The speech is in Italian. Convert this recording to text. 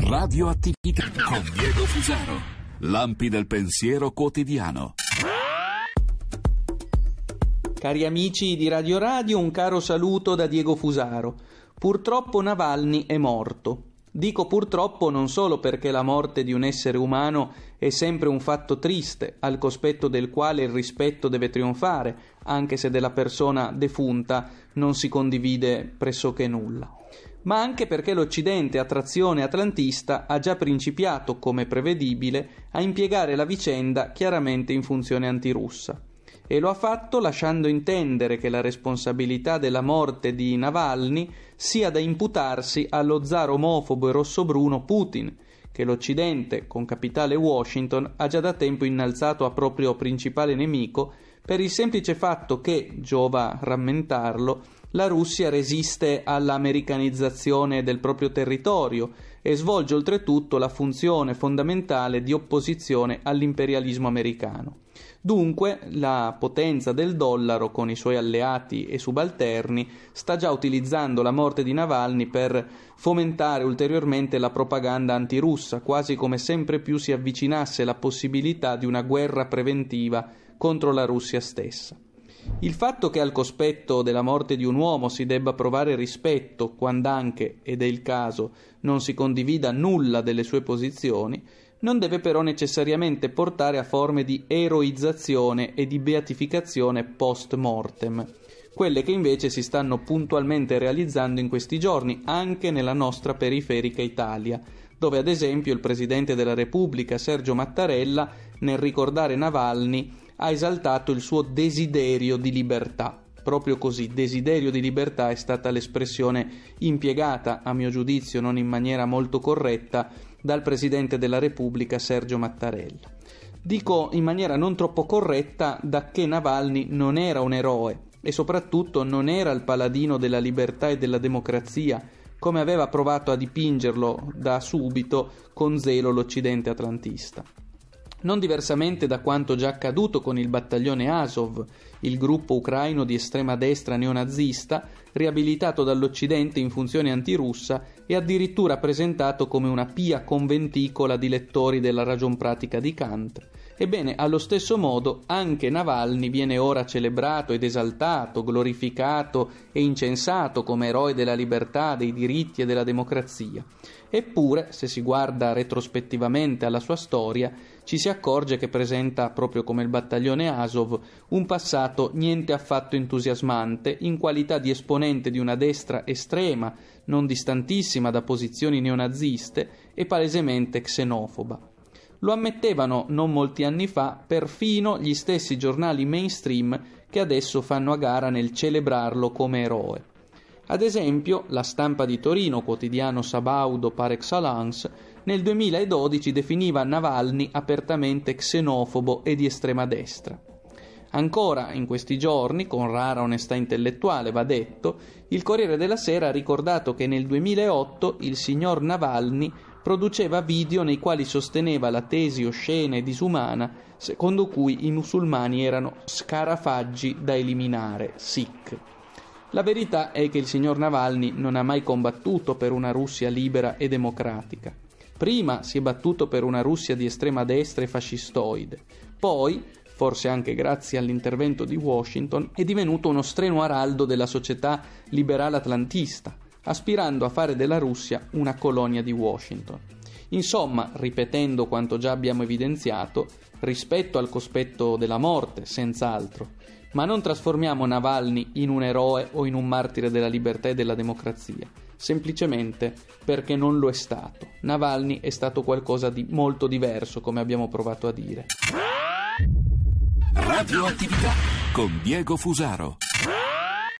Radioattività con Diego Fusaro. Lampi del pensiero quotidiano. Cari amici di Radio Radio, un caro saluto da Diego Fusaro. Purtroppo Navalny è morto. Dico purtroppo non solo perché la morte di un essere umano è sempre un fatto triste, al cospetto del quale il rispetto deve trionfare, anche se della persona defunta non si condivide pressoché nulla ma anche perché l'Occidente a trazione atlantista ha già principiato, come prevedibile, a impiegare la vicenda chiaramente in funzione antirussa. E lo ha fatto lasciando intendere che la responsabilità della morte di Navalny sia da imputarsi allo zar omofobo e rossobruno Putin, che l'Occidente, con capitale Washington, ha già da tempo innalzato a proprio principale nemico per il semplice fatto che, giova rammentarlo, la Russia resiste all'americanizzazione del proprio territorio e svolge oltretutto la funzione fondamentale di opposizione all'imperialismo americano. Dunque la potenza del dollaro con i suoi alleati e subalterni sta già utilizzando la morte di Navalny per fomentare ulteriormente la propaganda antirussa, quasi come sempre più si avvicinasse la possibilità di una guerra preventiva contro la Russia stessa. Il fatto che al cospetto della morte di un uomo si debba provare rispetto, quand'anche, ed è il caso, non si condivida nulla delle sue posizioni, non deve però necessariamente portare a forme di eroizzazione e di beatificazione post mortem, quelle che invece si stanno puntualmente realizzando in questi giorni anche nella nostra periferica Italia, dove ad esempio il Presidente della Repubblica Sergio Mattarella, nel ricordare Navalny, ha esaltato il suo desiderio di libertà. Proprio così, desiderio di libertà è stata l'espressione impiegata, a mio giudizio non in maniera molto corretta, dal Presidente della Repubblica Sergio Mattarella. Dico in maniera non troppo corretta da che Navalny non era un eroe e soprattutto non era il paladino della libertà e della democrazia, come aveva provato a dipingerlo da subito con zelo l'Occidente atlantista. Non diversamente da quanto già accaduto con il battaglione Azov, il gruppo ucraino di estrema destra neonazista, riabilitato dall'Occidente in funzione antirussa e addirittura presentato come una pia conventicola di lettori della ragion pratica di Kant, Ebbene, allo stesso modo anche Navalny viene ora celebrato ed esaltato, glorificato e incensato come eroe della libertà, dei diritti e della democrazia. Eppure, se si guarda retrospettivamente alla sua storia, ci si accorge che presenta, proprio come il battaglione Azov, un passato niente affatto entusiasmante in qualità di esponente di una destra estrema, non distantissima da posizioni neonaziste e palesemente xenofoba. Lo ammettevano non molti anni fa perfino gli stessi giornali mainstream che adesso fanno a gara nel celebrarlo come eroe. Ad esempio, la stampa di Torino, quotidiano Sabaudo par excellence, nel 2012 definiva Navalny apertamente xenofobo e di estrema destra. Ancora in questi giorni, con rara onestà intellettuale va detto, il Corriere della Sera ha ricordato che nel 2008 il signor Navalny produceva video nei quali sosteneva la tesi oscena e disumana secondo cui i musulmani erano scarafaggi da eliminare, sikh. La verità è che il signor Navalny non ha mai combattuto per una Russia libera e democratica. Prima si è battuto per una Russia di estrema destra e fascistoide, poi forse anche grazie all'intervento di Washington, è divenuto uno strenuo araldo della società liberale atlantista, aspirando a fare della Russia una colonia di Washington. Insomma, ripetendo quanto già abbiamo evidenziato, rispetto al cospetto della morte, senz'altro, ma non trasformiamo Navalny in un eroe o in un martire della libertà e della democrazia, semplicemente perché non lo è stato. Navalny è stato qualcosa di molto diverso, come abbiamo provato a dire. Radioattività con Diego Fusaro.